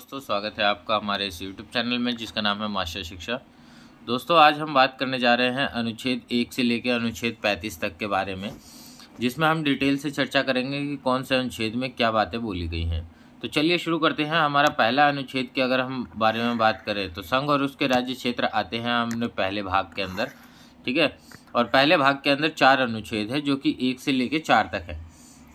दोस्तों स्वागत है आपका हमारे इस यूट्यूब चैनल में जिसका नाम है मास्टर शिक्षा दोस्तों आज हम बात करने जा रहे हैं अनुच्छेद एक से लेकर अनुच्छेद पैंतीस तक के बारे में जिसमें हम डिटेल से चर्चा करेंगे कि कौन से अनुच्छेद में क्या बातें बोली गई हैं तो चलिए शुरू करते हैं हमारा पहला अनुच्छेद की अगर हम बारे में बात करें तो संघ और उसके राज्य क्षेत्र आते हैं हमने पहले भाग के अंदर ठीक है और पहले भाग के अंदर चार अनुच्छेद है जो कि एक से लेकर चार तक है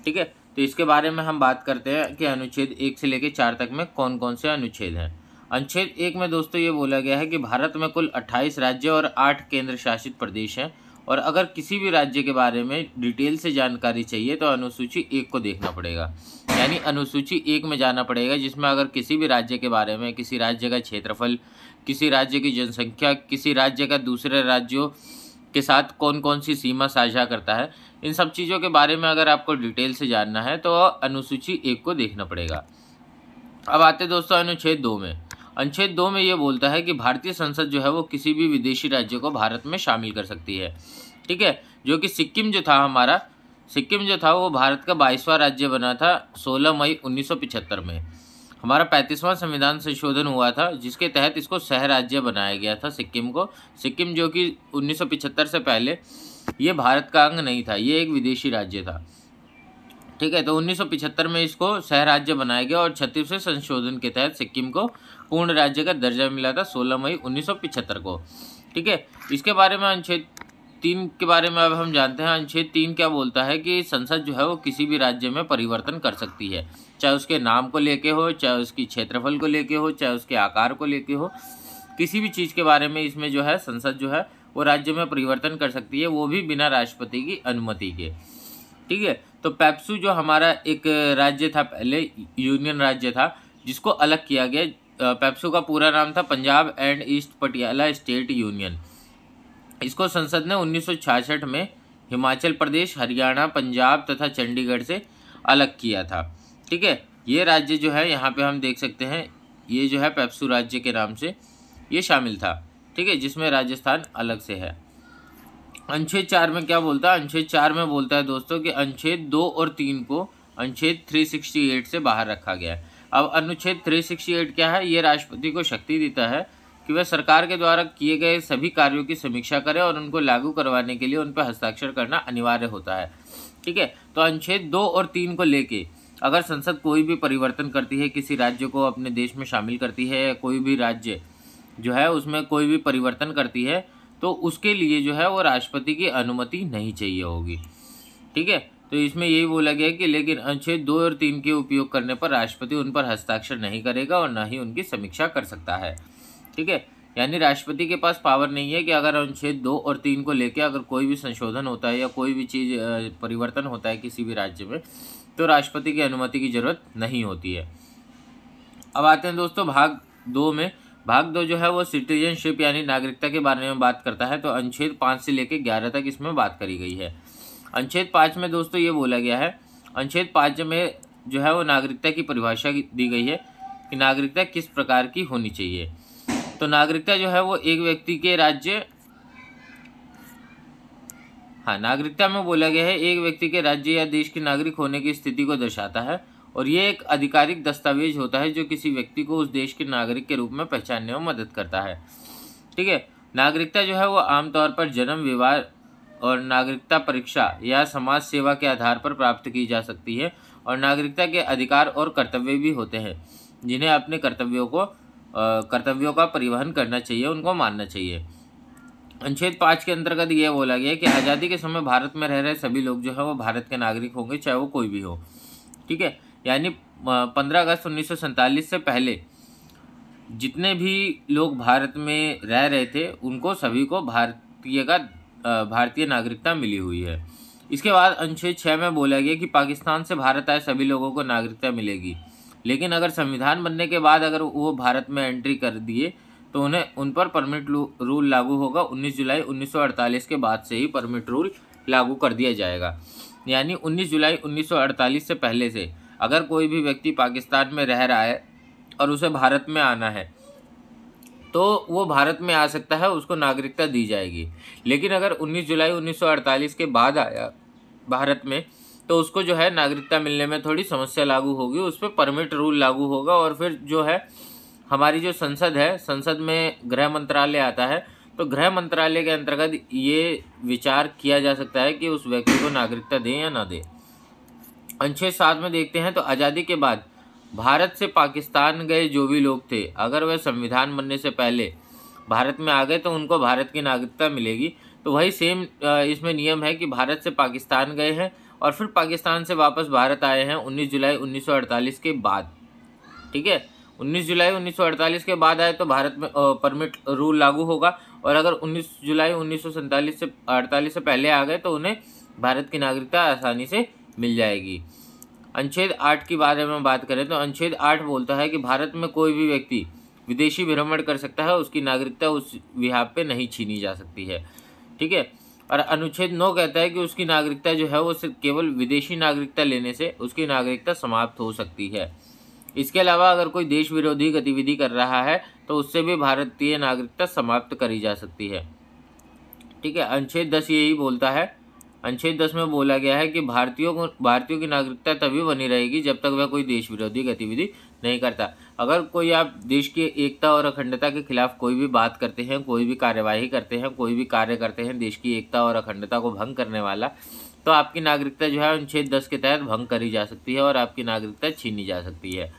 ठीक है तो इसके बारे में हम बात करते हैं कि अनुच्छेद एक से लेकर चार तक में कौन कौन से अनुच्छेद हैं अनुच्छेद एक में दोस्तों ये बोला गया है कि भारत में कुल अट्ठाईस राज्य और आठ केंद्र शासित प्रदेश हैं और अगर किसी भी राज्य के बारे में डिटेल से जानकारी चाहिए तो अनुसूची एक को देखना पड़ेगा यानी अनुसूची एक में जाना पड़ेगा जिसमें अगर किसी भी राज्य के बारे में किसी राज्य का क्षेत्रफल किसी राज्य की जनसंख्या किसी राज्य का दूसरे राज्यों के साथ कौन कौन सी सीमा साझा करता है इन सब चीज़ों के बारे में अगर आपको डिटेल से जानना है तो अनुसूची एक को देखना पड़ेगा अब आते दोस्तों अनुच्छेद दो में अनुच्छेद दो में ये बोलता है कि भारतीय संसद जो है वो किसी भी विदेशी राज्य को भारत में शामिल कर सकती है ठीक है जो कि सिक्किम जो था हमारा सिक्किम जो था वो भारत का बाईसवां राज्य बना था 16 मई 1975 में हमारा पैंतीसवां संविधान संशोधन हुआ था जिसके तहत इसको सह राज्य बनाया गया था सिक्किम को सिक्किम जो कि 1975 से पहले ये भारत का अंग नहीं था ये एक विदेशी राज्य था ठीक है तो 1975 में इसको सह राज्य बनाया गया और छत्तीसवें संशोधन के तहत सिक्किम को पूर्ण राज्य का दर्जा मिला था सोलह मई उन्नीस को ठीक है इसके बारे में अनुच्छेद तीन के बारे में अब हम जानते हैं अनुच्छेद तीन क्या बोलता है कि संसद जो है वो किसी भी राज्य में परिवर्तन कर सकती है चाहे उसके नाम को लेके हो चाहे उसकी क्षेत्रफल को लेके हो चाहे उसके आकार को लेके हो किसी भी चीज़ के बारे में इसमें जो है संसद जो है वो राज्य में परिवर्तन कर सकती है वो भी बिना राष्ट्रपति की अनुमति के ठीक है तो पैप्सू जो हमारा एक राज्य था पहले यूनियन राज्य था जिसको अलग किया गया पैप्सू का पूरा नाम था Punjab and east Patiala state union इसको संसद ने उन्नीस में हिमाचल प्रदेश हरियाणा पंजाब तथा चंडीगढ़ से अलग किया था ठीक है ये राज्य जो है यहाँ पे हम देख सकते हैं ये जो है पेप्सू राज्य के नाम से ये शामिल था ठीक है जिसमें राजस्थान अलग से है अनुच्छेद चार में क्या बोलता है अनुच्छेद चार में बोलता है दोस्तों कि अनुच्छेद दो और तीन को अनुच्छेद थ्री सिक्सटी एट से बाहर रखा गया है अब अनुच्छेद थ्री सिक्सटी एट क्या है ये राष्ट्रपति को शक्ति देता है कि वह सरकार के द्वारा किए गए सभी कार्यों की समीक्षा करें और उनको लागू करवाने के लिए उन पर हस्ताक्षर करना अनिवार्य होता है ठीक है तो अनुच्छेद दो और तीन को लेके अगर संसद कोई भी परिवर्तन करती है किसी राज्य को अपने देश में शामिल करती है या कोई भी राज्य जो है उसमें कोई भी परिवर्तन करती है तो उसके लिए जो है वो राष्ट्रपति की अनुमति नहीं चाहिए होगी ठीक है तो इसमें यही बोला गया कि लेकिन अनुच्छेद दो और तीन के उपयोग करने पर राष्ट्रपति उन पर हस्ताक्षर नहीं करेगा और ना ही उनकी समीक्षा कर सकता है ठीक है यानी राष्ट्रपति के पास पावर नहीं है कि अगर अनुच्छेद दो और तीन को लेकर अगर कोई भी संशोधन होता है या कोई भी चीज़ परिवर्तन होता है किसी भी राज्य में तो राष्ट्रपति की अनुमति की ज़रूरत नहीं होती है अब आते हैं दोस्तों भाग दो में भाग दो जो है वो सिटीजनशिप यानी नागरिकता के बारे में बात करता है तो अनुच्छेद पाँच से लेकर ग्यारह तक इसमें बात करी गई है अनुच्छेद पाँच में दोस्तों ये बोला गया है अनुच्छेद पाँच में जो है वो नागरिकता की परिभाषा दी गई है कि नागरिकता किस प्रकार की होनी चाहिए तो नागरिकता जो है वो एक व्यक्ति के राज्य हाँ नागरिकता में बोला गया है एक व्यक्ति के राज्य या देश के नागरिक होने की स्थिति को दर्शाता है और ये एक आधिकारिक दस्तावेज होता है जो किसी व्यक्ति को उस देश के नागरिक के रूप में पहचानने में मदद करता है ठीक है नागरिकता जो है वो आमतौर पर जन्म विवाह और नागरिकता परीक्षा या समाज सेवा के आधार पर प्राप्त की जा सकती है और नागरिकता के अधिकार और कर्तव्य भी होते हैं जिन्हें अपने कर्तव्यों को कर्तव्यों का परिवहन करना चाहिए उनको मानना चाहिए अनुच्छेद पाँच के अंतर्गत यह बोला गया कि आज़ादी के समय भारत में रह रहे सभी लोग जो है वो भारत के नागरिक होंगे चाहे वो कोई भी हो ठीक है यानी पंद्रह अगस्त उन्नीस से पहले जितने भी लोग भारत में रह रहे थे उनको सभी को भारतीय का भारतीय नागरिकता मिली हुई है इसके बाद अनुच्छेद छः में बोला गया कि पाकिस्तान से भारत आए सभी लोगों को नागरिकता मिलेगी लेकिन अगर संविधान बनने के बाद अगर वो भारत में एंट्री कर दिए तो उन्हें उन पर परमिट रूल लागू होगा 19 जुलाई 1948 के बाद से ही परमिट रूल लागू कर दिया जाएगा यानी 19 जुलाई 1948 से पहले से अगर कोई भी व्यक्ति पाकिस्तान में रह रहा है और उसे भारत में आना है तो वो भारत में आ सकता है उसको नागरिकता दी जाएगी लेकिन अगर 19 जुलाई 1948 के बाद आया भारत में तो उसको जो है नागरिकता मिलने में थोड़ी समस्या लागू होगी उस पर परमिट रूल लागू होगा और फिर जो है हमारी जो संसद है संसद में गृह मंत्रालय आता है तो गृह मंत्रालय के अंतर्गत ये विचार किया जा सकता है कि उस व्यक्ति को नागरिकता दें या ना दें अनुच्छेद सात में देखते हैं तो आज़ादी के बाद भारत से पाकिस्तान गए जो भी लोग थे अगर वह संविधान बनने से पहले भारत में आ गए तो उनको भारत की नागरिकता मिलेगी तो वही सेम इसमें नियम है कि भारत से पाकिस्तान गए हैं और फिर पाकिस्तान से वापस भारत आए हैं 19 जुलाई 1948 के बाद ठीक है 19 जुलाई 1948 के बाद आए तो भारत में परमिट रूल लागू होगा और अगर 19 जुलाई 1947 से 48 से पहले आ गए तो उन्हें भारत की नागरिकता आसानी से मिल जाएगी अनुच्छेद आठ के बारे में बात करें तो अनुच्छेद आठ बोलता है कि भारत में कोई भी व्यक्ति विदेशी भ्रमण कर सकता है उसकी नागरिकता उस विहाप पे नहीं छीनी जा सकती है ठीक है और अनुच्छेद नौ कहता है कि उसकी नागरिकता जो है वो सिर्फ केवल विदेशी नागरिकता लेने से उसकी नागरिकता समाप्त हो सकती है इसके अलावा अगर कोई देश विरोधी गतिविधि कर रहा है तो उससे भी भारतीय नागरिकता समाप्त करी जा सकती है ठीक है अनुच्छेद दस यही बोलता है अनुच्छेद दस में बोला गया है कि भारतीयों को भारतीयों की नागरिकता तभी बनी रहेगी जब तक वह कोई देश विरोधी गतिविधि नहीं करता अगर कोई आप देश की एकता और अखंडता के खिलाफ कोई भी बात करते हैं कोई भी कार्यवाही करते हैं कोई भी कार्य करते हैं देश की एकता और अखंडता को भंग करने वाला तो आपकी नागरिकता जो है अनुच्छेद दस के तहत भंग करी जा सकती है और आपकी नागरिकता छीनी जा सकती है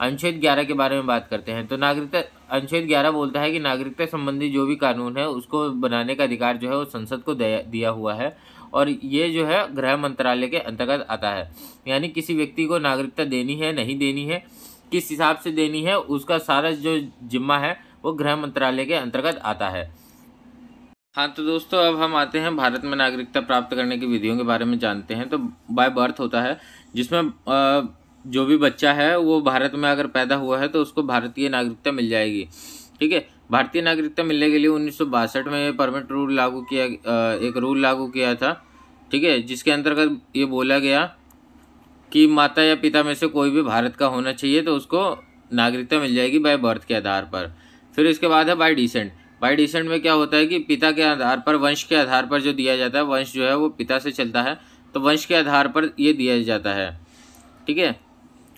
अनुच्छेद ग्यारह के बारे में बात करते हैं तो नागरिकता अनुच्छेद ग्यारह बोलता है कि नागरिकता संबंधी जो भी कानून है उसको बनाने का अधिकार जो है वो संसद को दिया हुआ है और ये जो है गृह मंत्रालय के अंतर्गत आता है यानी किसी व्यक्ति को नागरिकता देनी है नहीं देनी है किस हिसाब से देनी है उसका सारा जो जिम्मा है वो गृह मंत्रालय के अंतर्गत आता है हाँ तो दोस्तों अब हम आते हैं भारत में नागरिकता प्राप्त करने की विधियों के बारे में जानते हैं तो बाय बर्थ होता है जिसमें जो भी बच्चा है वो भारत में अगर पैदा हुआ है तो उसको भारतीय नागरिकता मिल जाएगी ठीक है भारतीय नागरिकता मिलने के लिए उन्नीस में ये परमिट रूल लागू किया एक रूल लागू किया था ठीक है जिसके अंतर्गत ये बोला गया कि माता या पिता में से कोई भी भारत का होना चाहिए तो उसको नागरिकता मिल जाएगी बाय बर्थ के आधार पर फिर इसके बाद है बाय डिसेंट बाय डिसेंट में क्या होता है कि पिता के आधार पर वंश के आधार पर जो दिया जाता है वंश जो है वो पिता से चलता है तो वंश के आधार पर ये दिया जाता है ठीक है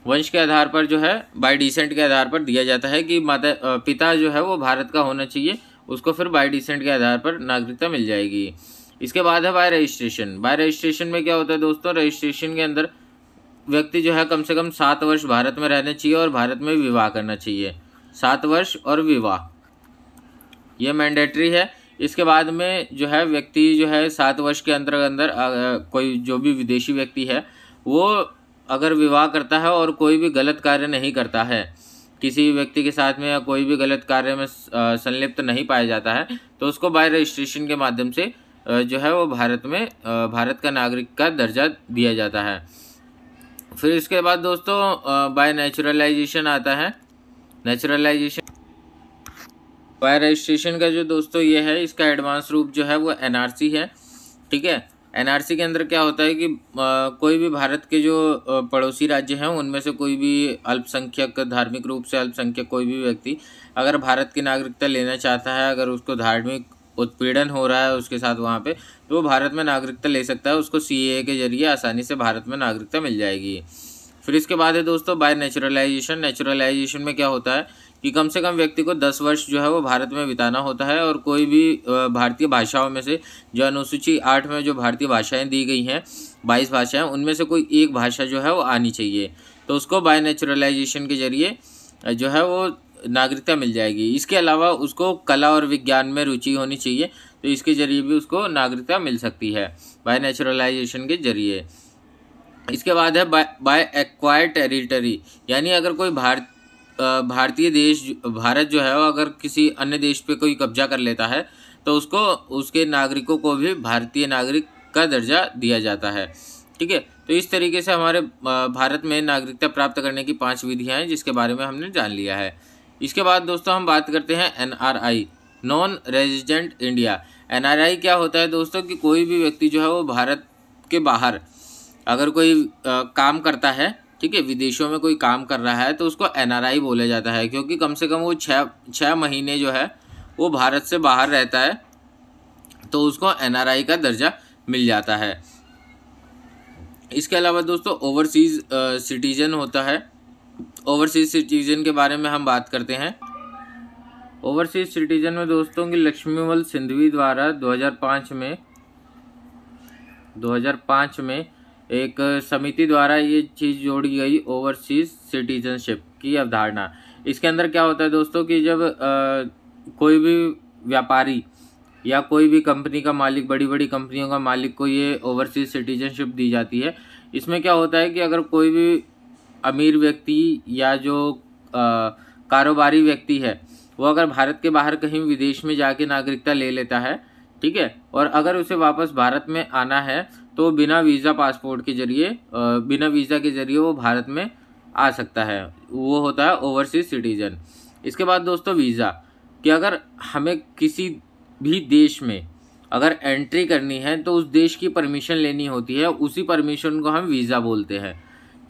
वंश के आधार पर जो है बाय डिसेंट के आधार पर दिया जाता है कि माता पिता जो है वो भारत का होना चाहिए उसको फिर बाय डिसेंट के आधार पर नागरिकता मिल जाएगी इसके बाद है बाय रजिस्ट्रेशन बाय रजिस्ट्रेशन में क्या होता है दोस्तों रजिस्ट्रेशन के अंदर व्यक्ति जो है कम से कम सात वर्ष भारत में रहना चाहिए और भारत में विवाह करना चाहिए सात वर्ष और विवाह यह मैंडेटरी है इसके बाद में जो है व्यक्ति जो है सात वर्ष के अंदर अंदर कोई जो भी विदेशी व्यक्ति है वो अगर विवाह करता है और कोई भी गलत कार्य नहीं करता है किसी व्यक्ति के साथ में या कोई भी गलत कार्य में संलिप्त नहीं पाया जाता है तो उसको बाय रजिस्ट्रेशन के माध्यम से जो है वो भारत में भारत का नागरिक का दर्जा दिया जाता है फिर इसके बाद दोस्तों बाय नेचुरलाइजेशन आता है नेचुरलाइजेशन बाय रजिस्ट्रेशन का जो दोस्तों ये है इसका एडवांस रूप जो है वो एनआरसी है ठीक है एनआरसी के अंदर क्या होता है कि आ, कोई भी भारत के जो पड़ोसी राज्य हैं उनमें से कोई भी अल्पसंख्यक धार्मिक रूप से अल्पसंख्यक कोई भी व्यक्ति अगर भारत की नागरिकता लेना चाहता है अगर उसको धार्मिक उत्पीड़न हो रहा है उसके साथ वहाँ पे तो वो भारत में नागरिकता ले सकता है उसको सी के जरिए आसानी से भारत में नागरिकता मिल जाएगी फिर इसके बाद है दोस्तों बाय नेचुरलाइजेशन नेचुरलाइजेशन में क्या होता है कि कम से कम व्यक्ति को दस वर्ष जो है वो भारत में बिताना होता है और कोई भी भारतीय भाषाओं में से जो अनुसूची आठ में जो भारतीय भाषाएं दी गई हैं बाईस भाषाएं उनमें से कोई एक भाषा जो है वो आनी चाहिए तो उसको बाय नेचुरलाइजेशन के जरिए जो है वो नागरिकता मिल जाएगी इसके अलावा उसको कला और विज्ञान में रुचि होनी चाहिए तो इसके ज़रिए भी उसको नागरिकता मिल सकती है बाय नेचुरलाइजेशन के जरिए इसके बाद है बाय एक्वायर टेरिटरी यानी अगर कोई भारत भारतीय देश भारत जो है वो अगर किसी अन्य देश पे कोई कब्जा कर लेता है तो उसको उसके नागरिकों को भी भारतीय नागरिक का दर्जा दिया जाता है ठीक है तो इस तरीके से हमारे भारत में नागरिकता प्राप्त करने की पांच विधियां हैं जिसके बारे में हमने जान लिया है इसके बाद दोस्तों हम बात करते हैं I non resident India I क्या होता है दोस्तों कि कोई भी व्यक्ति जो है वो भारत के बाहर अगर कोई आ, काम करता है ठीक है विदेशों में कोई काम कर रहा है तो उसको एन आई बोला जाता है क्योंकि कम से कम वो छः छः महीने जो है वो भारत से बाहर रहता है तो उसको आई का दर्जा मिल जाता है इसके अलावा दोस्तों ओवरसीज़ सिटीजन होता है ओवरसीज सिटीजन के बारे में हम बात करते हैं ओवरसीज सिटीजन में दोस्तों की लक्ष्मीमल सिंधवी द्वारा 2005 में 2005 में एक समिति द्वारा ये चीज़ जोड़ी गई ओवरसीज सिटीजनशिप की अवधारणा इसके अंदर क्या होता है दोस्तों कि जब आ, कोई भी व्यापारी या कोई भी कंपनी का मालिक बड़ी बड़ी कंपनियों का मालिक को ये ओवरसीज सिटीजनशिप दी जाती है इसमें क्या होता है कि अगर कोई भी अमीर व्यक्ति या जो कारोबारी व्यक्ति है वो अगर भारत के बाहर कहीं विदेश में जाके नागरिकता ले लेता है ठीक है और अगर उसे वापस भारत में आना है तो बिना वीज़ा पासपोर्ट के जरिए बिना वीज़ा के जरिए वो भारत में आ सकता है वो होता है ओवरसीज सिटीज़न इसके बाद दोस्तों वीज़ा कि अगर हमें किसी भी देश में अगर एंट्री करनी है तो उस देश की परमिशन लेनी होती है उसी परमिशन को हम वीज़ा बोलते हैं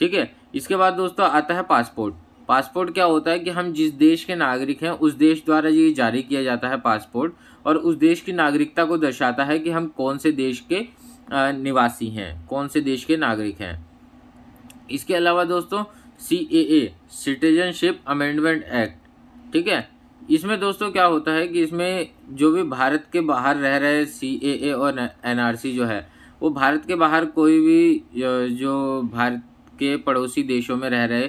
ठीक है इसके बाद दोस्तों आता है पासपोर्ट पासपोर्ट क्या होता है कि हम जिस देश के नागरिक हैं उस देश द्वारा ये जारी किया जाता है पासपोर्ट और उस देश की नागरिकता को दर्शाता है कि हम कौन से देश के निवासी हैं कौन से देश के नागरिक हैं इसके अलावा दोस्तों C A A citizenship amendment act ठीक है इसमें दोस्तों क्या होता है कि इसमें जो भी भारत के बाहर रह रहे सी ए ए और एन आर सी जो है वो भारत के बाहर कोई भी जो भारत के पड़ोसी देशों में रह रहे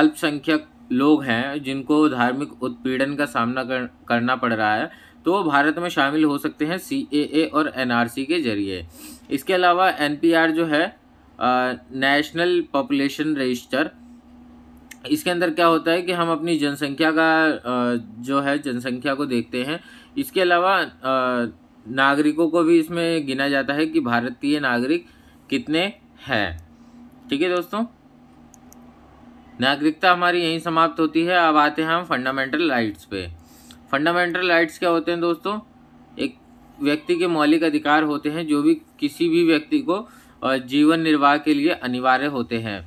अल्पसंख्यक लोग हैं जिनको धार्मिक उत्पीड़न का सामना कर, करना पड़ रहा है तो वो भारत में शामिल हो सकते हैं सी और एन के जरिए इसके अलावा एन जो है नेशनल पॉपुलेशन रजिस्टर इसके अंदर क्या होता है कि हम अपनी जनसंख्या का आ, जो है जनसंख्या को देखते हैं इसके अलावा नागरिकों को भी इसमें गिना जाता है कि भारतीय नागरिक कितने हैं ठीक है दोस्तों नागरिकता हमारी यहीं समाप्त होती है अब आते हैं हम फंडामेंटल राइट्स पे फंडामेंटल राइट्स क्या होते हैं दोस्तों एक व्यक्ति के मौलिक अधिकार होते हैं जो भी किसी भी व्यक्ति को जीवन निर्वाह के लिए अनिवार्य होते हैं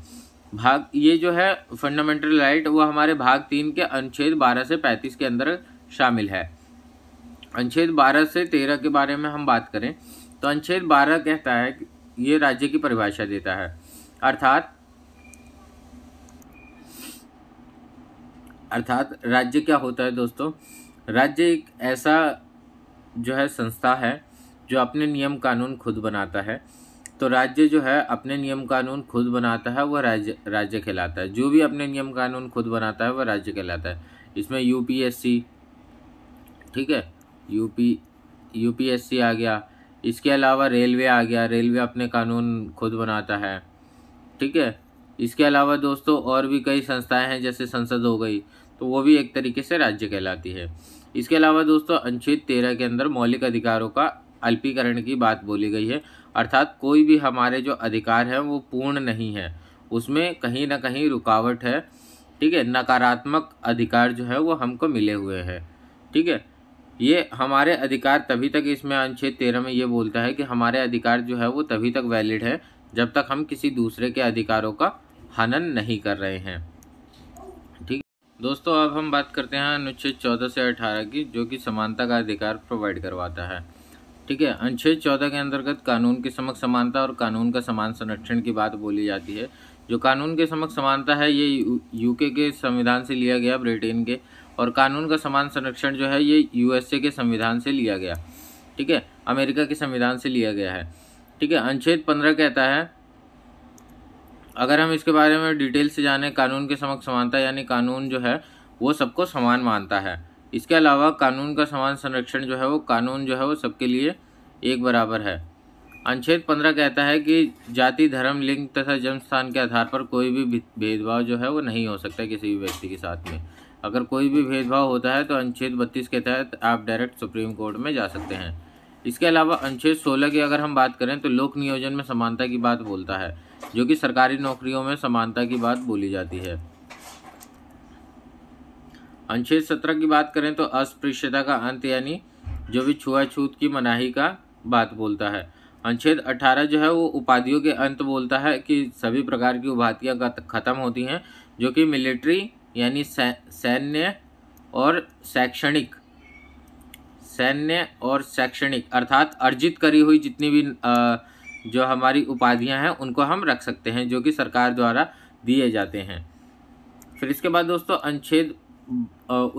भाग ये जो है फंडामेंटल राइट वो हमारे भाग तीन के अनुच्छेद बारह से पैंतीस के अंदर शामिल है अनुच्छेद बारह से तेरह के बारे में हम बात करें तो अनुच्छेद बारह कहता है ये राज्य की परिभाषा देता है अर्थात अर्थात राज्य क्या होता है दोस्तों राज्य एक ऐसा जो है संस्था है जो अपने नियम कानून खुद बनाता है तो राज्य जो है अपने नियम कानून खुद बनाता है वह राज्य राज्य कहलाता है जो भी अपने नियम कानून खुद बनाता है वह राज्य कहलाता है इसमें यूपीएससी ठीक है यूपी यूपीएससी आ गया इसके अलावा रेलवे आ गया रेलवे अपने कानून खुद बनाता है ठीक है इसके अलावा दोस्तों और भी कई संस्थाएं हैं जैसे संसद हो गई तो वो भी एक तरीके से राज्य कहलाती है इसके अलावा दोस्तों अनुच्छेद तेरह के अंदर मौलिक अधिकारों का अल्पीकरण की बात बोली गई है अर्थात कोई भी हमारे जो अधिकार हैं वो पूर्ण नहीं है उसमें कहीं ना कहीं रुकावट है ठीक है नकारात्मक अधिकार जो है वो हमको मिले हुए हैं ठीक है ये हमारे अधिकार तभी तक इसमें अनुच्छेद तेरह में ये बोलता है कि हमारे अधिकार जो है वो तभी तक वैलिड है जब तक हम किसी दूसरे के अधिकारों का हनन नहीं कर रहे हैं ठीक दोस्तों अब हम बात करते हैं अनुच्छेद चौदह से अठारह की जो कि समानता का अधिकार प्रोवाइड करवाता है ठीक है अनुच्छेद चौदह के अंतर्गत कानून के समक्ष समानता और कानून का समान संरक्षण की बात बोली जाती है जो कानून के समक्ष समानता है ये यूके के संविधान से लिया गया ब्रिटेन के और कानून का समान संरक्षण जो है ये यूएसए के संविधान से लिया गया ठीक है अमेरिका के संविधान से लिया गया है ठीक है अनुच्छेद पंद्रह कहता है अगर हम इसके बारे में डिटेल से जाने कानून के समक्ष समानता यानी कानून जो है वो सबको समान मानता है इसके अलावा कानून का समान संरक्षण जो है वो कानून जो है वो सबके लिए एक बराबर है अनुच्छेद पंद्रह कहता है कि जाति धर्म लिंग तथा जन्म स्थान के आधार पर कोई भी भेदभाव जो है वो नहीं हो सकता किसी भी व्यक्ति के साथ में अगर कोई भी भेदभाव होता है तो अनुच्छेद बत्तीस के तहत आप डायरेक्ट सुप्रीम कोर्ट में जा सकते हैं इसके अलावा अनुच्छेद 16 की अगर हम बात करें तो लोक नियोजन में समानता की बात बोलता है जो कि सरकारी नौकरियों में समानता की बात बोली जाती है अनुच्छेद 17 की बात करें तो अस्पृश्यता का अंत यानी जो भी छुआछूत की मनाही का बात बोलता है अनुच्छेद 18 जो है वो उपाधियों के अंत बोलता है कि सभी प्रकार की उपाधियाँ खत्म होती हैं जो कि मिलिट्री यानी सैन्य और शैक्षणिक सैन्य और शैक्षणिक अर्थात अर्जित करी हुई जितनी भी जो हमारी उपाधियां हैं उनको हम रख सकते हैं जो कि सरकार द्वारा दिए जाते हैं फिर इसके बाद दोस्तों अनुच्छेद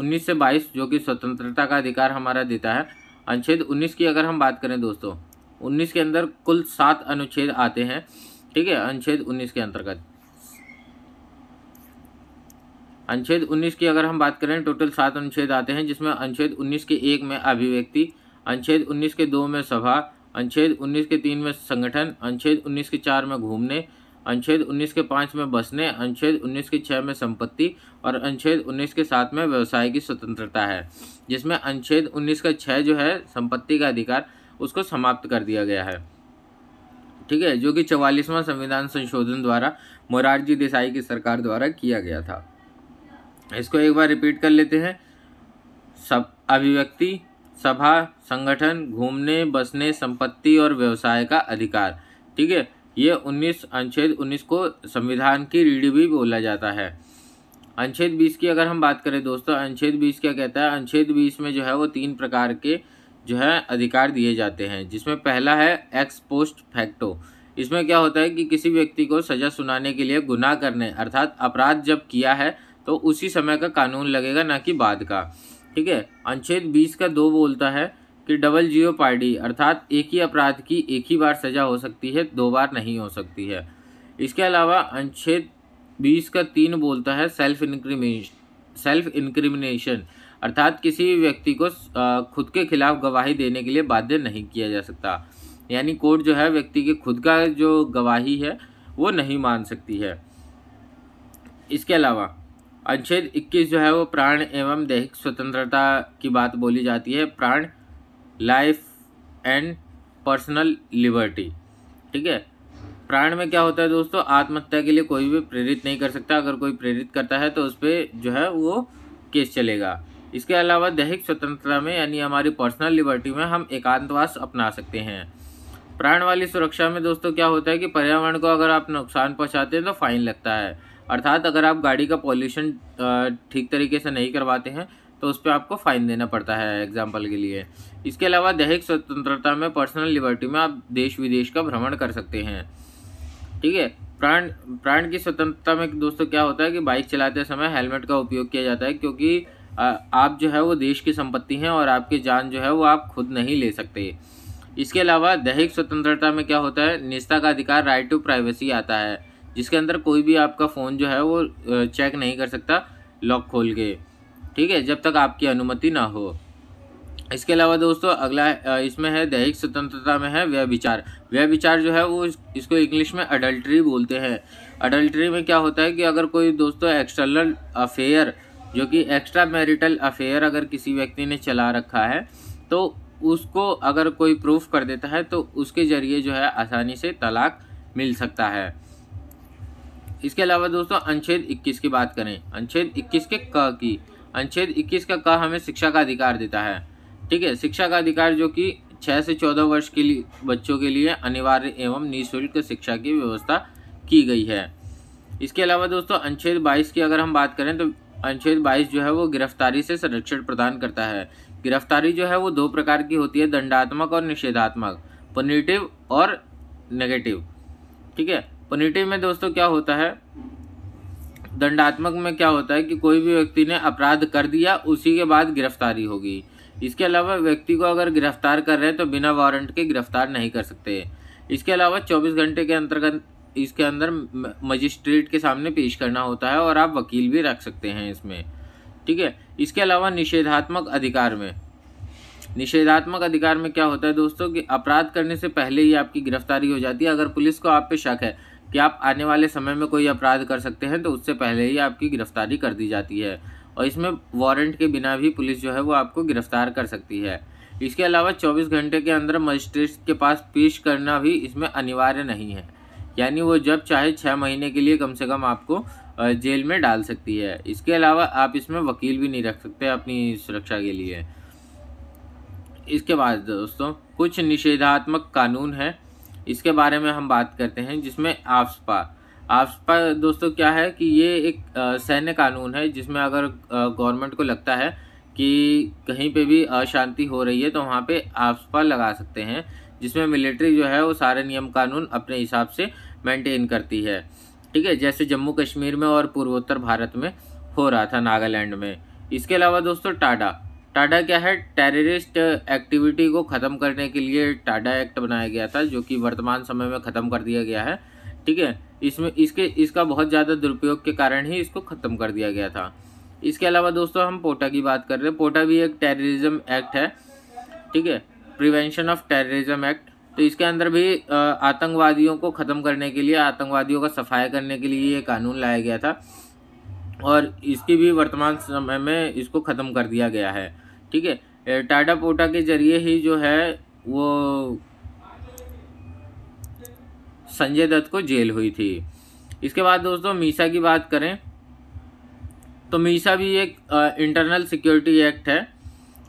उन्नीस से बाईस जो कि स्वतंत्रता का अधिकार हमारा देता है अनुच्छेद उन्नीस की अगर हम बात करें दोस्तों उन्नीस के अंदर कुल सात अनुच्छेद आते हैं ठीक है अनुच्छेद उन्नीस के अंतर्गत अनुच्छेद 19 की अगर हम बात करें टोटल सात अनुच्छेद आते हैं जिसमें अनुच्छेद 19 के एक में अभिव्यक्ति अनुच्छेद 19 के दो में सभा अनुच्छेद 19 के तीन में संगठन अनुच्छेद 19 के चार में घूमने अनुच्छेद 19 के पाँच में बसने अनुच्छेद 19 के छः में संपत्ति और अनुच्छेद 19 के सात में व्यवसाय की स्वतंत्रता है जिसमें अनुच्छेद उन्नीस का छः जो है संपत्ति का अधिकार उसको समाप्त कर दिया गया है ठीक है जो कि चवालीसवां संविधान संशोधन द्वारा मोरारजी देसाई की सरकार द्वारा किया गया था इसको एक बार रिपीट कर लेते हैं सब अभिव्यक्ति सभा संगठन घूमने बसने संपत्ति और व्यवसाय का अधिकार ठीक है ये उन्नीस अनुच्छेद उन्नीस को संविधान की रीढ़ी भी बोला जाता है अनुच्छेद बीस की अगर हम बात करें दोस्तों अनुच्छेद बीस क्या कहता है अनुच्छेद बीस में जो है वो तीन प्रकार के जो है अधिकार दिए जाते हैं जिसमें पहला है एक्स पोस्ट फैक्टो इसमें क्या होता है कि किसी व्यक्ति को सज़ा सुनाने के लिए गुनाह करने अर्थात अपराध जब किया है तो उसी समय का कानून लगेगा ना कि बाद का ठीक है अनुच्छेद बीस का दो बोलता है कि डबल जीओ पार्टी अर्थात एक ही अपराध की एक ही बार सजा हो सकती है दो बार नहीं हो सकती है इसके अलावा अनुच्छेद बीस का तीन बोलता है सेल्फ इंक्रीमेशन सेल्फ इंक्रिमिनेशन अर्थात किसी व्यक्ति को खुद के खिलाफ गवाही देने के लिए बाध्य नहीं किया जा सकता यानी कोर्ट जो है व्यक्ति के खुद का जो गवाही है वो नहीं मान सकती है इसके अलावा अनुच्छेद 21 जो है वो प्राण एवं दैहिक स्वतंत्रता की बात बोली जाती है प्राण लाइफ एंड पर्सनल लिबर्टी ठीक है प्राण में क्या होता है दोस्तों आत्महत्या के लिए कोई भी प्रेरित नहीं कर सकता अगर कोई प्रेरित करता है तो उस पर जो है वो केस चलेगा इसके अलावा दैहिक स्वतंत्रता में यानी हमारी पर्सनल लिबर्टी में हम एकांतवास अपना सकते हैं प्राण वाली सुरक्षा में दोस्तों क्या होता है कि पर्यावरण को अगर आप नुकसान पहुंचाते हैं तो फाइन लगता है अर्थात अगर आप गाड़ी का पॉल्यूशन ठीक तरीके से नहीं करवाते हैं तो उस पर आपको फ़ाइन देना पड़ता है एग्जाम्पल के लिए इसके अलावा दैहिक स्वतंत्रता में पर्सनल लिबर्टी में आप देश विदेश का भ्रमण कर सकते हैं ठीक है प्राण प्राण की स्वतंत्रता में दोस्तों क्या होता है कि बाइक चलाते समय हेलमेट का उपयोग किया जाता है क्योंकि आप जो है वो देश की संपत्ति हैं और आपकी जान जो है वो आप खुद नहीं ले सकते इसके अलावा दैहिक स्वतंत्रता में क्या होता है निजता का अधिकार राइट टू प्राइवेसी आता है जिसके अंदर कोई भी आपका फ़ोन जो है वो चेक नहीं कर सकता लॉक खोल के ठीक है जब तक आपकी अनुमति ना हो इसके अलावा दोस्तों अगला इसमें है दैहिक स्वतंत्रता में है व्यय विचार व्यय विचार जो है वो इसको इंग्लिश में अडल्ट्री बोलते हैं अडल्ट्री में क्या होता है कि अगर कोई दोस्तों एक्सटर्नल अफेयर जो कि एक्स्ट्रा मैरिटल अफेयर अगर किसी व्यक्ति ने चला रखा है तो उसको अगर कोई प्रूफ कर देता है तो उसके ज़रिए जो है आसानी से तलाक मिल सकता है इसके अलावा दोस्तों अनुच्छेद 21 की बात करें अनुच्छेद 21 के क की अनुच्छेद 21 का क हमें शिक्षा का अधिकार देता है ठीक है शिक्षा का अधिकार जो कि छः से चौदह वर्ष के लिए बच्चों के लिए अनिवार्य एवं निःशुल्क शिक्षा की व्यवस्था की गई है इसके अलावा दोस्तों अनुच्छेद बाईस की अगर हम बात करें तो अनुच्छेद बाईस जो है वो गिरफ्तारी से संरक्षण प्रदान करता है गिरफ्तारी जो है वो दो प्रकार की होती है दंडात्मक और निषेधात्मक पॉजिटिव और नेगेटिव ठीक है पुनिटिव तो में दोस्तों क्या होता है दंडात्मक में क्या होता है कि कोई भी व्यक्ति ने अपराध कर दिया उसी के बाद गिरफ्तारी होगी इसके अलावा व्यक्ति को अगर गिरफ्तार कर रहे हैं तो बिना वारंट के गिरफ्तार नहीं कर सकते इसके अलावा 24 घंटे के अंतर्गत इसके अंदर मजिस्ट्रेट के सामने पेश करना होता है और आप वकील भी रख सकते हैं इसमें ठीक है इसके अलावा निषेधात्मक अधिकार में निषेधात्मक अधिकार में क्या होता है दोस्तों कि अपराध करने से पहले ही आपकी गिरफ्तारी हो जाती है अगर पुलिस को आप पे शक है कि आप आने वाले समय में कोई अपराध कर सकते हैं तो उससे पहले ही आपकी गिरफ्तारी कर दी जाती है और इसमें वारंट के बिना भी पुलिस जो है वो आपको गिरफ्तार कर सकती है इसके अलावा 24 घंटे के अंदर मजिस्ट्रेट के पास पेश करना भी इसमें अनिवार्य नहीं है यानी वो जब चाहे छः महीने के लिए कम से कम आपको जेल में डाल सकती है इसके अलावा आप इसमें वकील भी नहीं रख सकते अपनी सुरक्षा के लिए इसके बाद दोस्तों कुछ निषेधात्मक कानून हैं इसके बारे में हम बात करते हैं जिसमें आफ्सपा आफ्सपा दोस्तों क्या है कि ये एक सैन्य कानून है जिसमें अगर गवर्नमेंट को लगता है कि कहीं पे भी अशांति हो रही है तो वहाँ पे आफ्सपा लगा सकते हैं जिसमें मिलिट्री जो है वो सारे नियम कानून अपने हिसाब से मेंटेन करती है ठीक है जैसे जम्मू कश्मीर में और पूर्वोत्तर भारत में हो रहा था नागालैंड में इसके अलावा दोस्तों टाटा टाडा क्या है टेररिस्ट एक्टिविटी को ख़त्म करने के लिए टाडा एक्ट बनाया गया था जो कि वर्तमान समय में ख़त्म कर दिया गया है ठीक है इसमें इसके इसका बहुत ज़्यादा दुरुपयोग के कारण ही इसको ख़त्म कर दिया गया था इसके अलावा दोस्तों हम पोटा की बात कर रहे हैं पोटा भी एक टेररिज्म एक्ट है ठीक है प्रिवेंशन ऑफ टेररिज्म एक्ट तो इसके अंदर भी आतंकवादियों को ख़त्म करने के लिए आतंकवादियों का सफाया करने के लिए ये कानून लाया गया था और इसकी भी वर्तमान समय में इसको ख़त्म कर दिया गया है ठीक है टाटा पोटा के जरिए ही जो है वो संजय दत्त को जेल हुई थी इसके बाद दोस्तों मीसा की बात करें तो मीसा भी एक इंटरनल सिक्योरिटी एक्ट है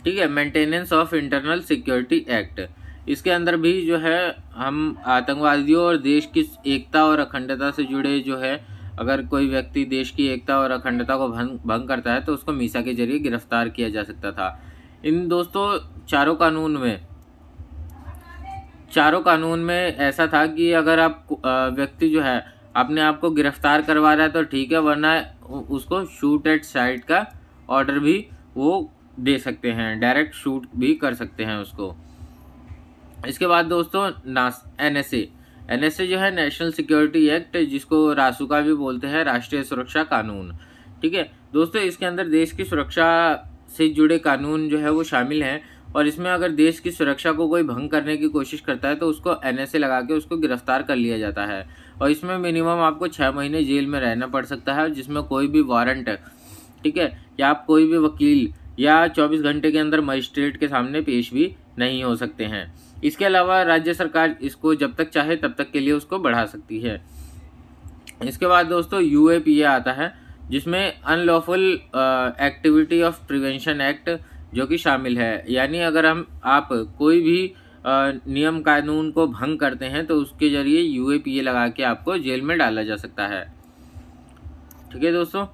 ठीक है maintenance of internal security act इसके अंदर भी जो है हम आतंकवादियों और देश की एकता और अखंडता से जुड़े जो है अगर कोई व्यक्ति देश की एकता और अखंडता को भंग भंग करता है तो उसको मीसा के जरिए गिरफ्तार किया जा सकता था इन दोस्तों चारों कानून में चारों कानून में ऐसा था कि अगर आप व्यक्ति जो है अपने आप को गिरफ्तार करवा रहा है तो ठीक है वरना उसको शूट एट साइड का ऑर्डर भी वो दे सकते हैं डायरेक्ट शूट भी कर सकते हैं उसको इसके बाद दोस्तों नास एन एस ए जो है नेशनल सिक्योरिटी एक्ट जिसको रासुका भी बोलते हैं राष्ट्रीय सुरक्षा कानून ठीक है दोस्तों इसके अंदर देश की सुरक्षा से जुड़े कानून जो है वो शामिल हैं और इसमें अगर देश की सुरक्षा को कोई भंग करने की कोशिश करता है तो उसको एन लगा के उसको गिरफ्तार कर लिया जाता है और इसमें मिनिमम आपको छः महीने जेल में रहना पड़ सकता है जिसमें कोई भी वारंट ठीक है या आप कोई भी वकील या 24 घंटे के अंदर मजिस्ट्रेट के सामने पेश भी नहीं हो सकते हैं इसके अलावा राज्य सरकार इसको जब तक चाहे तब तक के लिए उसको बढ़ा सकती है इसके बाद दोस्तों यू आता है जिसमें unlawful activity of prevention act जो कि शामिल है यानी अगर हम आप कोई भी uh, नियम कानून को भंग करते हैं तो उसके ज़रिए यू पी ए लगा के आपको जेल में डाला जा सकता है ठीक है दोस्तों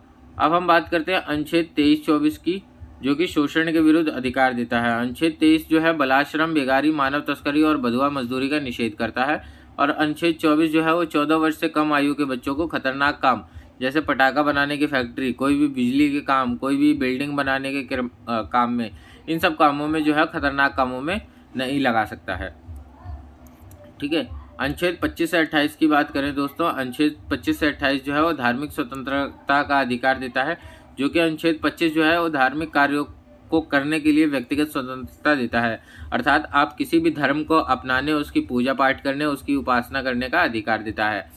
अब हम बात करते हैं अनुच्छेद तेईस चौबीस की जो कि शोषण के विरुद्ध अधिकार देता है अनुच्छेद तेईस जो है बलाश्रम बेगारी मानव तस्करी और बधुआ मजदूरी का निषेध करता है और अनुच्छेद चौबीस जो है वो चौदह वर्ष से कम आयु के बच्चों को खतरनाक काम जैसे पटाखा बनाने की फैक्ट्री कोई भी बिजली के काम कोई भी बिल्डिंग बनाने के आ, काम में इन सब कामों में जो है ख़तरनाक कामों में नहीं लगा सकता है ठीक है अनुच्छेद 25 से 28 की बात करें दोस्तों अनुच्छेद 25 से 28 जो है वो धार्मिक स्वतंत्रता का अधिकार देता है जो कि अनुच्छेद 25 जो है वो धार्मिक कार्यों को करने के लिए व्यक्तिगत स्वतंत्रता देता है अर्थात आप किसी भी धर्म को अपनाने उसकी पूजा पाठ करने उसकी उपासना करने का अधिकार देता है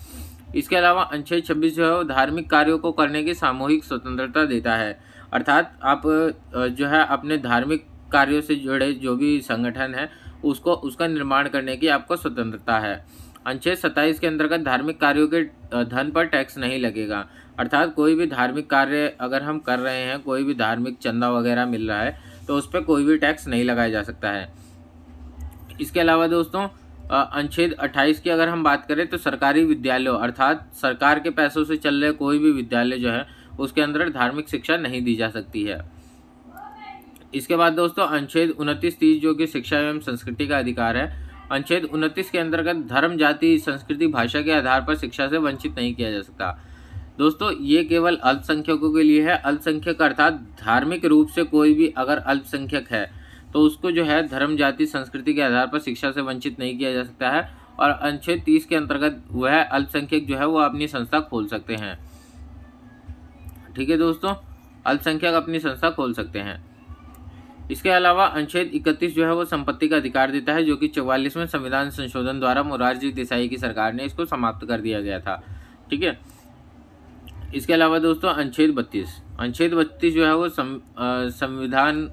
इसके अलावा अनुच्छेद छब्बीस जो है वो धार्मिक कार्यों को करने की सामूहिक स्वतंत्रता देता है अर्थात आप जो है अपने धार्मिक कार्यों से जुड़े जो भी संगठन है उसको उसका निर्माण करने की आपको स्वतंत्रता है अनुच्छेद सत्ताईस के अंतर्गत धार्मिक कार्यों के धन पर टैक्स नहीं लगेगा अर्थात कोई भी धार्मिक कार्य अगर हम कर रहे हैं कोई भी धार्मिक चंदा वगैरह मिल रहा है तो उस पर कोई भी टैक्स नहीं लगाया जा सकता है इसके अलावा दोस्तों अनुच्छेद 28 की अगर हम बात करें तो सरकारी विद्यालयों अर्थात सरकार के पैसों से चल रहे कोई भी विद्यालय जो है उसके अंदर धार्मिक शिक्षा नहीं दी जा सकती है इसके बाद दोस्तों अनुच्छेद उनतीस तीस जो कि शिक्षा एवं संस्कृति का अधिकार है अनुच्छेद उनतीस के अंतर्गत धर्म जाति संस्कृति भाषा के आधार पर शिक्षा से वंचित नहीं किया जा सकता दोस्तों ये केवल अल्पसंख्यकों के लिए है अल्पसंख्यक अर्थात धार्मिक रूप से कोई भी अगर अल्पसंख्यक है तो उसको जो है धर्म जाति संस्कृति के आधार पर शिक्षा से वंचित नहीं किया जा सकता है और अनुच्छेद तीस के अंतर्गत वह अल्पसंख्यक जो है वो अपनी संस्था खोल सकते हैं ठीक है दोस्तों अल्पसंख्यक अपनी संस्था खोल सकते हैं इसके अलावा अनुच्छेद 31 जो है वो संपत्ति का अधिकार देता है जो कि चौवालीसवें संविधान संशोधन द्वारा मोरारजी देसाई की सरकार ने इसको समाप्त कर दिया गया था ठीक है इसके अलावा दोस्तों अनुच्छेद बत्तीस अनुच्छेद बत्तीस जो है वो संविधान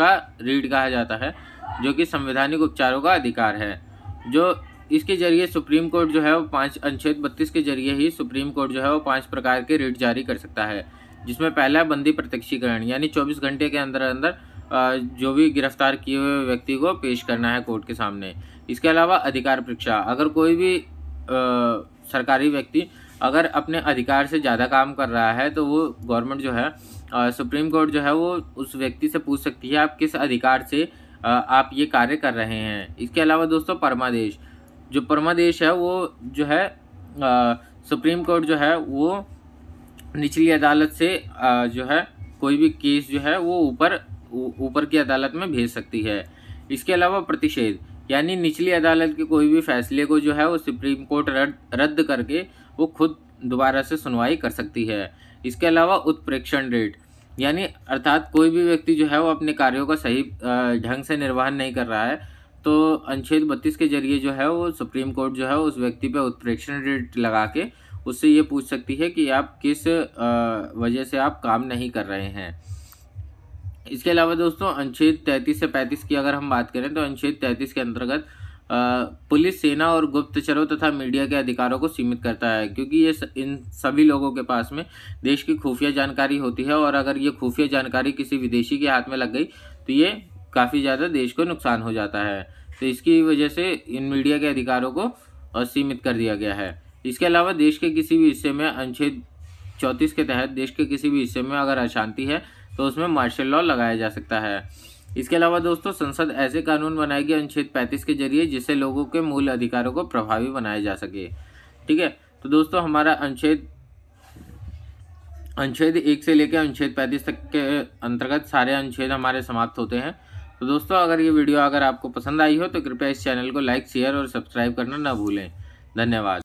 का रीड कहा जाता है जो कि संवैधानिक उपचारों का अधिकार है जो इसके जरिए सुप्रीम कोर्ट जो है वो पाँच अनुच्छेद बत्तीस के जरिए ही सुप्रीम कोर्ट जो है वो पाँच प्रकार के रीट जारी कर सकता है जिसमें पहला है बंदी प्रत्यक्षीकरण यानी चौबीस घंटे के अंदर अंदर जो भी गिरफ्तार किए हुए व्यक्ति को पेश करना है कोर्ट के सामने इसके अलावा अधिकार परीक्षा अगर कोई भी आ, सरकारी व्यक्ति अगर अपने अधिकार से ज़्यादा काम कर रहा है तो वो गवर्नमेंट जो है सुप्रीम कोर्ट जो है वो उस व्यक्ति से पूछ सकती है आप किस अधिकार से आप ये कार्य कर रहे हैं इसके अलावा दोस्तों परमादेश जो परमादेश है वो जो है सुप्रीम कोर्ट जो है वो निचली अदालत से जो है कोई भी केस जो है वो ऊपर ऊपर की अदालत में भेज सकती है इसके अलावा प्रतिषेध यानी निचली अदालत के कोई भी फैसले को जो है वो सुप्रीम कोर्ट रद्द रद्द करके वो खुद दोबारा से सुनवाई कर सकती है इसके अलावा उत्प्रेक्षण रेट यानी अर्थात कोई भी व्यक्ति जो है वो अपने कार्यों का सही ढंग से निर्वहन नहीं कर रहा है तो अनुच्छेद बत्तीस के जरिए जो है वो सुप्रीम कोर्ट जो है उस व्यक्ति पर उत्प्रेक्षण रेट लगा के उससे ये पूछ सकती है कि आप किस वजह से आप काम नहीं कर रहे हैं इसके अलावा दोस्तों अनुच्छेद तैंतीस से पैंतीस की अगर हम बात करें तो अनुच्छेद तैंतीस के अंतर्गत पुलिस सेना और गुप्तचरों तथा मीडिया के अधिकारों को सीमित करता है क्योंकि ये इन सभी लोगों के पास में देश की खुफिया जानकारी होती है और अगर ये खुफिया जानकारी किसी विदेशी के हाथ में लग गई तो ये काफ़ी ज़्यादा देश को नुकसान हो जाता है तो इसकी वजह से इन मीडिया के अधिकारों को सीमित कर दिया गया है इसके अलावा देश के किसी भी हिस्से में अनुच्छेद चौंतीस के तहत देश के किसी भी हिस्से में अगर अशांति है तो उसमें मार्शल लॉ लगाया जा सकता है इसके अलावा दोस्तों संसद ऐसे कानून बनाएगी अनुच्छेद 35 के जरिए जिससे लोगों के मूल अधिकारों को प्रभावी बनाया जा सके ठीक है तो दोस्तों हमारा अनुच्छेद अनुच्छेद एक से लेकर अनुच्छेद पैंतीस तक के अंतर्गत सारे अनुच्छेद हमारे समाप्त होते हैं तो दोस्तों अगर ये वीडियो अगर आपको पसंद आई हो तो कृपया इस चैनल को लाइक शेयर और सब्सक्राइब करना ना भूलें धन्यवाद